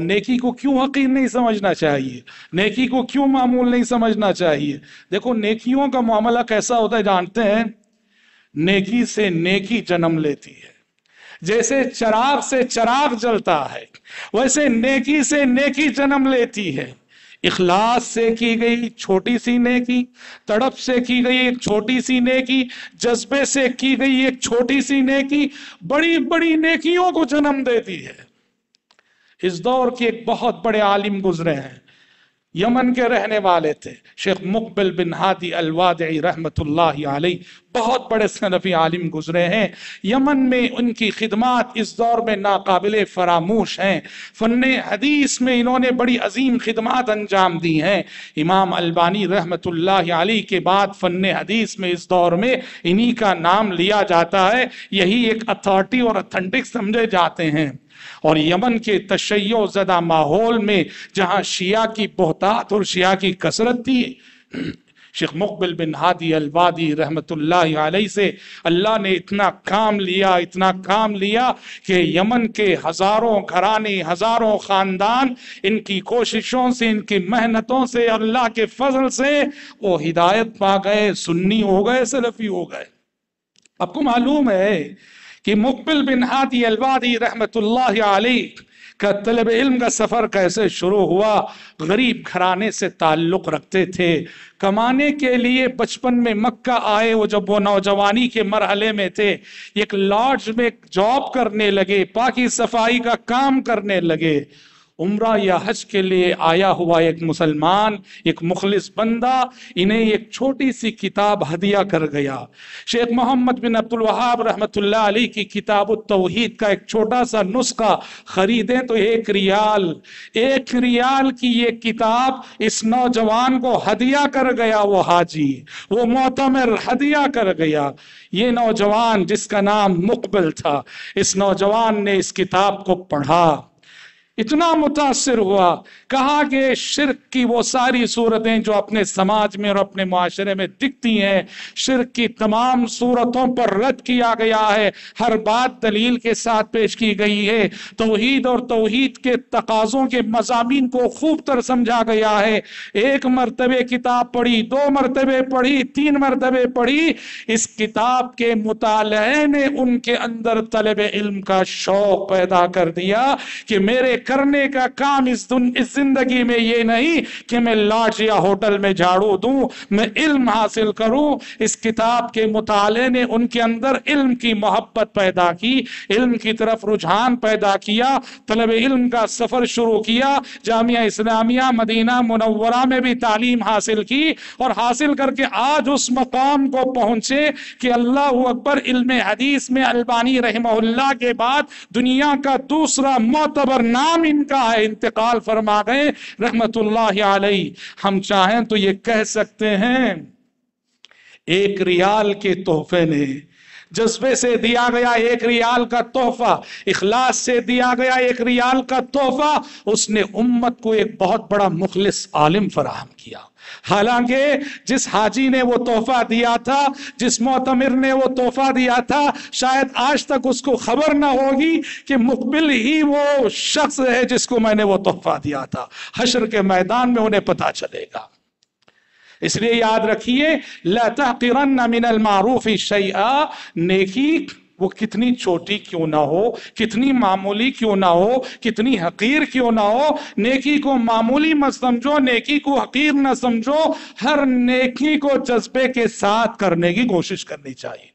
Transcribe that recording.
नेकी को क्यों हकीर नहीं समझना चाहिए नेकी को क्यों मामूल नहीं समझना चाहिए देखो नेकियों का मामला कैसा होता है जानते हैं नेकी से नेकी जन्म लेती है जैसे चराग से चराग जलता है वैसे नेकी से नेकी जन्म लेती है इखलास से की गई छोटी सी नेकी तड़प से की गई एक छोटी सी नेकी जज्बे से की गई एक छोटी सी नेकी बड़ी बड़ी नेकियों को जन्म देती है इस दौर के एक बहुत बड़े आलिम गुजरे हैं यमन के रहने वाले थे शेख मुकबिल बिन हादी अलवाद रहमत बहुत बड़े सनफी आलिम गुजरे हैं यमन में उनकी खिदमत इस दौर में नाकबिल फरामोश हैं फ़न हदीस में इन्होंने बड़ी अजीम खिदमत अंजाम दी हैं इमाम अलबानी रहमत आली के बाद फ़न हदीस में इस दौर में इन्हीं का नाम लिया जाता है यही एक अथॉरिटी और अथेंटिक समझे जाते हैं और यमन के तशैय ज़दा माहौल में जहां शिया की बहतात और शिया की कसरत थी शेख मुकबिल बिन हादी अलवादी रहमतुल्लाह से अल्लाह ने इतना काम लिया इतना काम लिया कि यमन के हज़ारों घराने हज़ारों ख़ानदान इनकी कोशिशों से इनकी मेहनतों से अल्लाह के फजल से वो हिदायत पा गए सुन्नी हो गए सलफ़ी हो गए आपको मालूम है कि मुकबिल बिन हादी अलवादी रहमतुल्लाह अलैह का तलब इल्म का सफ़र कैसे शुरू हुआ गरीब घराने से ताल्लुक़ रखते थे कमाने के लिए बचपन में मक्का आए वो जब वो नौजवानी के मरहले में थे एक लॉज में जॉब करने लगे पाकि सफाई का काम करने लगे उम्र या हज के लिए आया हुआ एक मुसलमान एक मुखलिस बंदा इन्हें एक छोटी सी किताब हदिया कर गया शेख मोहम्मद बिन अब्दुल वहाब रहमतुल्लाह अली की किताब तोहहीद का एक छोटा सा नुस्खा खरीदे तो एक रियाल एक रियाल की ये किताब इस नौजवान को हदिया कर गया वो हाजी वो मोतमर हदिया कर गया ये नौजवान जिसका नाम मुकबल था इस नौजवान ने इस किताब को पढ़ा इतना मुतासर हुआ कहा कि शिरक की वो सारी सूरतें जो अपने समाज में और अपने माशरे में दिखती हैं शिरक की तमाम सूरतों पर रद्द किया गया है हर बात दलील के साथ पेश की गई है तोहद और तोहद के तकाज़ों के मजामी को खूब तर समझा गया है एक मरतबे किताब पढ़ी दो मरतबे पढ़ी तीन मरतबे पढ़ी इस किताब के मुताले ने उनके अंदर तलब इल्म का शौक पैदा कर दिया कि मेरे करने का काम इस इस जिंदगी में ये नहीं कि मैं लॉज या होटल में झाड़ू दूं मैं इल्म हासिल करूं इस किताब के मुताले ने उनके अंदर इल्म की मोहब्बत पैदा की इल्म की तरफ रुझान पैदा किया तलब इल्म का सफ़र शुरू किया जामिया इस्लामिया मदीना मुनवरा में भी तालीम हासिल की और हासिल करके आज उस मकाम को पहुंचे कि अल्लाह अकबर इल्म हदीस में अल्बानी रहमल्ला के बाद दुनिया का दूसरा मोतबर नाम इमाम इनका है इंतकाल फरमा गए रहमत आलही हम चाहें तो ये कह सकते हैं एक रियाल के तोहफे ने जज्बे से दिया गया एक रियाल का तोहफा इखलास से दिया गया एक रियाल का तोहफा उसने उम्मत को एक बहुत बड़ा मुखलिस आलिम फराहम किया हालांकि जिस हाजी ने वो तोहफा दिया था जिस मोतमिर ने वो तोहफा दिया था शायद आज तक उसको खबर ना होगी कि मुकबिल ही वो शख्स है जिसको मैंने वो तोहफा दिया था हशर के मैदान में उन्हें पता चलेगा इसलिए याद रखिए लतः किरन मिनल शैया नेकी वो कितनी छोटी क्यों ना हो कितनी मामूली क्यों ना हो कितनी हकीर क्यों ना हो नेकी को मामूली मत समझो नेकी को हकीर ना समझो हर नेकी को जज्बे के साथ करने की कोशिश करनी चाहिए